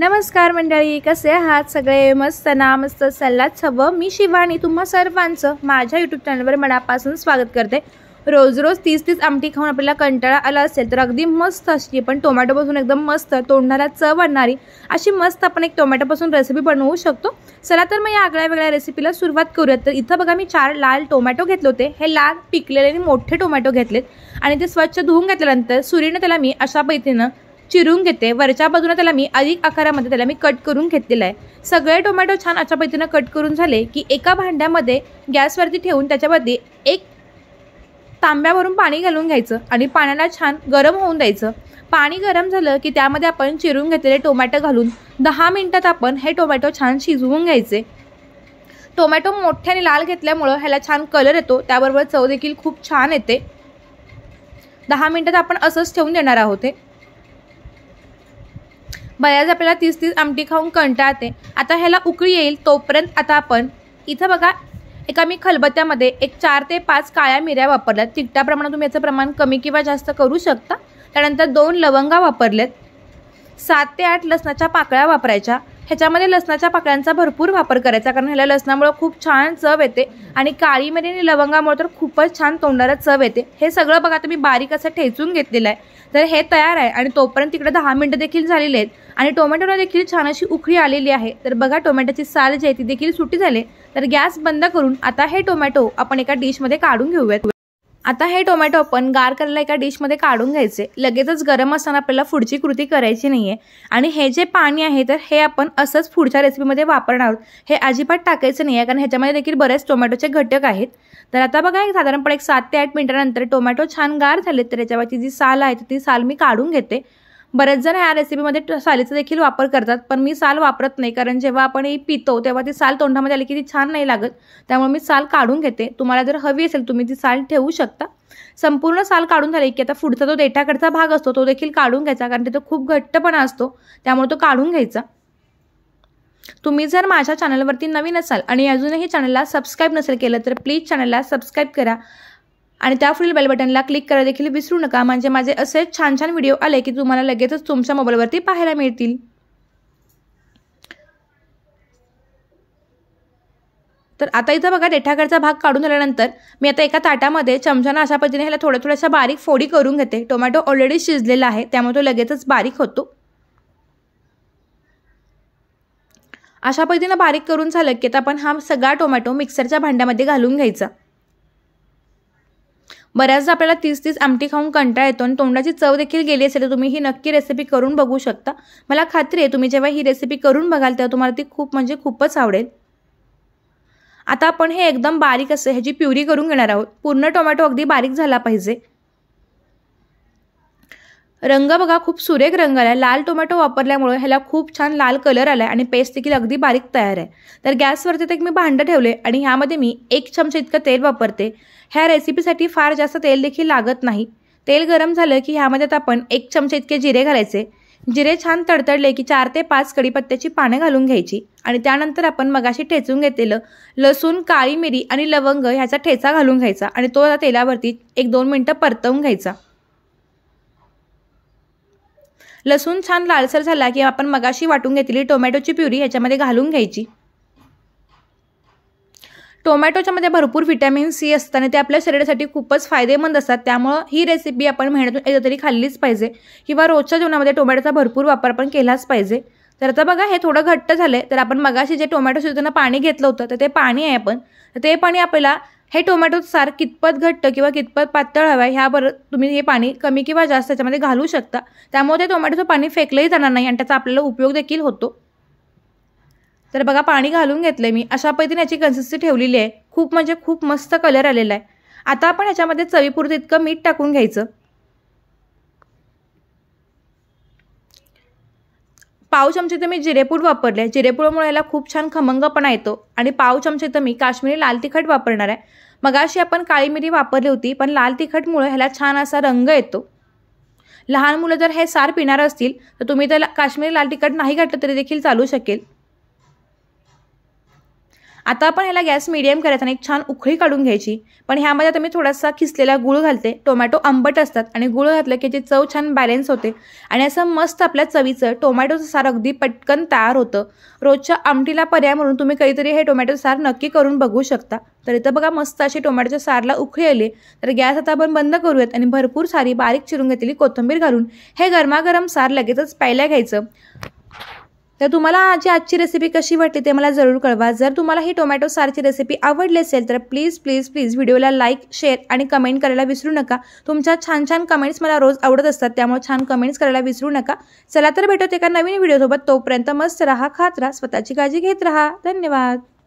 नमस्कार मंडळी कसे आहात सगळे मस्त ना मस्त सल्लाच सव मी शिवानी तुम्हा सर्वांचं माझ्या यूट्यूब चॅनलवर मनापासून स्वागत करते रोज रोज तीस तीस आमटी खाऊन आपल्याला कंटाळा आला असेल तर अगदी मस्त अशी पण टोमॅटोपासून एकदम मस्त तोंडाला चव आणणारी अशी मस्त आपण एक टोमॅटोपासून रेसिपी बनवू शकतो चला तर मग या आगळ्या वेगळ्या रेसिपीला सुरुवात करूयात तर इथं बघा मी चार लाल टोमॅटो घेतले होते हे लाल पिकलेले आणि मोठे टोमॅटो घेतलेत आणि ते स्वच्छ धुवून घेतल्यानंतर सुरीनं त्याला मी अशा पैतीनं चिरून घेते वरच्या बाजूने त्याला मी अधिक आकारामध्ये त्याला मी कट करून घेतलेलं आहे सगळे टोमॅटो छान अशा पद्धतीनं कट करून झाले की एका भांड्यामध्ये गॅसवरती ठेवून त्याच्यामध्ये एक तांब्यावरून पाणी घालून घ्यायचं आणि पाण्याला छान गरम होऊन द्यायचं पाणी गरम झालं की त्यामध्ये आपण चिरून घेतलेले टोमॅटो घालून दहा मिनटात आपण हे टोमॅटो छान शिजवून घ्यायचे टोमॅटो मोठ्याने लाल घेतल्यामुळं ह्याला छान कलर येतो त्याबरोबर चव देखील खूप छान येते दहा मिनटात आपण असंच ठेवून देणार आहोत बऱ्याच आपल्याला तीस तीस आमटी खाऊन कंटाळते आता ह्याला उकळी येईल तोपर्यंत आता आपण इथं बघा एका मी खलबत्त्यामध्ये एक चार ते पाच काळ्या मिऱ्या वापरल्यात तिखटा तुम्ही याचं प्रमाण कमी किंवा जास्त करू शकता त्यानंतर दोन लवंगा वापरल्यात सात ते आठ लसणाच्या पाकळ्या वापरायच्या ह्याच्यामध्ये लसणाच्या पाकळ्यांचा भरपूर वापर करायचा कारण ह्याला लसणामुळं खूप छान चव येते आणि काळी मिरी आणि लवंगामुळे तर खूपच छान तोंडाला चव येते हे सगळं बघा तुम्ही बारीक असं ठेचून घेतलेलं आहे तर हे तयार आहे आणि तोपर्यंत तिकडे दहा मिनटं देखील झालेली आहेत आणि टोमॅटोला देखील छान अशी उखळी आलेली आहे तर बघा टोमॅटोची साल जी आहे ती देखील सुटी झाली तर गॅस बंद करून आता हे टोमॅटो आपण एका डिशमध्ये काढून घेऊयात आता हे टोमॅटो आपण गार करायला एका डिशमध्ये काढून घ्यायचे लगेचच गरम असताना आपल्याला पुढची कृती करायची नाही आहे आणि हे जे पाणी आहे तर हे आपण असंच पुढच्या रेसिपीमध्ये वापरणार आहोत हे अजिबात टाकायचं नाही आहे कारण ह्याच्यामध्ये देखील बरेच टोमॅटोचे घटक आहेत तर आता बघा एक साधारणपणे एक सात ते आठ मिनिटानंतर टोमॅटो छान गार झाले तर याच्यावरची जी साल आहे ती साल मी काढून घेते बरेच जण ह्या रेसिपीमध्ये सालीचा देखील वापर करतात पण मी साल वापरत नाही कारण जेव्हा आपण ही पितो तेव्हा ती साल तोंडामध्ये आली की ती छान नाही लागत त्यामुळे मी साल काढून घेते तुम्हाला जर हवी असेल तुम्ही ती साल ठेवू शकता संपूर्ण साल काढून झाली की आता पुढचा तो देठाकडचा भाग असतो तो देखील काढून घ्यायचा कारण तिथं खूप घट्टपणा असतो त्यामुळे तो काढून घ्यायचा तुम्ही जर माझ्या चॅनलवरती नवीन असाल आणि अजूनही चॅनलला सबस्क्राईब नसेल केलं तर प्लीज चॅनलला सबस्क्राईब करा आणि त्या पुढील बेल बटनला क्लिक करा देखील विसरू नका म्हणजे माझे असे छान छान व्हिडिओ आले की तुम्हाला लगेचच तुमच्या मोबाईलवरती पाहायला मिळतील तर आता इथं बघा देठाकडचा भाग काढून झाल्यानंतर मी आता एका ताटामध्ये चमच्यानं अशा पद्धतीने ह्याला थोड्या थोड्याशा बारीक फोडी करून घेते टोमॅटो ऑलरेडी शिजलेला आहे त्यामुळे तो लगेचच बारीक होतो अशा पद्धतीनं बारीक करून झालं की आता आपण हा सगळा टोमॅटो मिक्सरच्या भांड्यामध्ये घालून घ्यायचा बऱ्याचदा आपल्याला तीस तीस आमटी खाऊन कंटाळा येतो आणि तोंडाची चव देखील गेली असेल तर तुम्ही ही नक्की रेसिपी करून बघू शकता मला खात्री आहे तुम्ही जेव्हा ही रेसिपी करून बघाल तेव्हा तुम्हाला ती खूप म्हणजे खूपच आवडेल आता आपण हे एकदम बारीक असं ह्याची प्युरी करून घेणार आहोत पूर्ण टोमॅटो अगदी बारीक झाला पाहिजे रंग बघा खूप सुरेख रंग आला लाल टोमॅटो वापरल्यामुळे ह्याला खूप छान लाल कलर आला आणि पेस्ट देखील अगदी बारीक तयार आहे तर गॅसवरती ते मी भांडं ठेवले आणि ह्यामध्ये मी एक चमचा इतकं तेल वापरते ह्या रेसिपीसाठी फार जास्त तेल देखील लागत नाही तेल गरम झालं की ह्यामध्ये आता आपण एक चमचे इतके जिरे घालायचे जिरे छान तडतडले की चार ते पाच कडीपत्त्याची पानं घालून घ्यायची आणि त्यानंतर आपण मगाशी ठेचून घेतलेलं लसूण काळी मिरी आणि लवंग ह्याचा ठेचा घालून घ्यायचा आणि तो तेलावरती एक दोन मिनटं परतवून घ्यायचा लसूण छान लालसर झाला की आपण मगाशी वाटून घेतलेली टोमॅटोची प्युरी ह्याच्यामध्ये घालून घ्यायची टोमॅटोच्यामध्ये भरपूर व्हिटॅमिन सी असतात आणि ते आपल्या शरीरासाठी खूपच फायदेमंद असतात त्यामुळं ही रेसिपी आपण महिन्यातून एकदा तरी खाल्लीच पाहिजे किंवा रोजच्या जेवणामध्ये टोमॅटोचा भरपूर वापर पण केलाच पाहिजे तर आता बघा हे थोडं घट्ट झालं तर आपण मगाशी जे टोमॅटो शिजताना पाणी घेतलं होतं तर ते पाणी आहे आपण ते पाणी आपल्याला हे टोमॅटो सार कितपत घट्ट किंवा कितपत पातळ हवं आहे ह्यावर तुम्ही हे पाणी कमी किंवा जास्त त्याच्यामध्ये घालू शकता त्यामुळे त्या टोमॅटोचं पाणी फेकलंही जाणार नाही आणि त्याचा आपल्याला उपयोग देखील होतो तर बघा पाणी घालून घेतलं मी अशा पद्धतीने याची कन्सिस्टी ठेवलेली आहे खूप म्हणजे खूप मस्त कलर आलेला आहे आता आपण याच्यामध्ये चवीपुरतं इतकं मीठ टाकून घ्यायचं पाव चमचे मी जिरेपूड वापरले जिरेपूडमुळे याला खूप छान खमंगपणा येतो आणि पाव चमचे मी काश्मीरी लाल तिखट वापरणार आहे मगाशी आपण काळी मिरी वापरली होती पण लाल तिखटमुळे ह्याला छान असा रंग येतो लहान मुलं जर हे सार पिणार असतील तर तुम्ही त्याला काश्मीरी लाल तिखट नाही घातलं तरी देखील चालू शकेल आता आपण ह्याला गॅस मिडियम करायचा आणि एक छान उखळी काढून घ्यायची पण ह्यामध्ये आता मी थोडासा खिसलेला गुळ घालते टोमॅटो आंबट असतात आणि गुळ घातलं की जे चव छान बॅलेन्स होते आणि असं मस्त आपल्या चवीचं टोमॅटोचं सार अगदी पटकन तयार होतं रोजच्या आमटीला पर्याय म्हणून तुम्ही काहीतरी हे टोमॅटो सार नक्की करून बघू शकता तर इथं बघा मस्त अशी टोमॅटोच्या सारला उखळी आली तर गॅस आता आपण बंद करूयात आणि भरपूर सारी बारीक चिरून घेतलेली कोथिंबीर घालून हे गरमागरम सार लगेचच प्यायला घ्यायचं तर तुम्हाला आजची आजची रेसिपी कशी वाटली ते मला जरूर कळवा जर तुम्हाला ही टोमॅटो सारची रेसिपी आवडली असेल तर प्लीज प्लीज प्लीज व्हिडिओला लाईक शेअर आणि कमेंट करायला विसरू नका तुमच्या छान छान कमेंट्स मला रोज आवडत असतात त्यामुळे छान कमेंट्स करायला विसरू नका चला तर भेटत एका नवीन व्हिडिओसोबत तोपर्यंत मस्त राहा खात राहा स्वतःची काळजी घेत राहा धन्यवाद